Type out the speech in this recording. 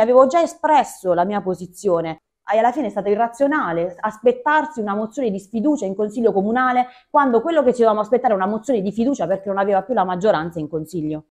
avevo già espresso la mia posizione e alla fine è stato irrazionale aspettarsi una mozione di sfiducia in consiglio comunale quando quello che ci dovevamo aspettare era una mozione di fiducia perché non aveva più la maggioranza in consiglio.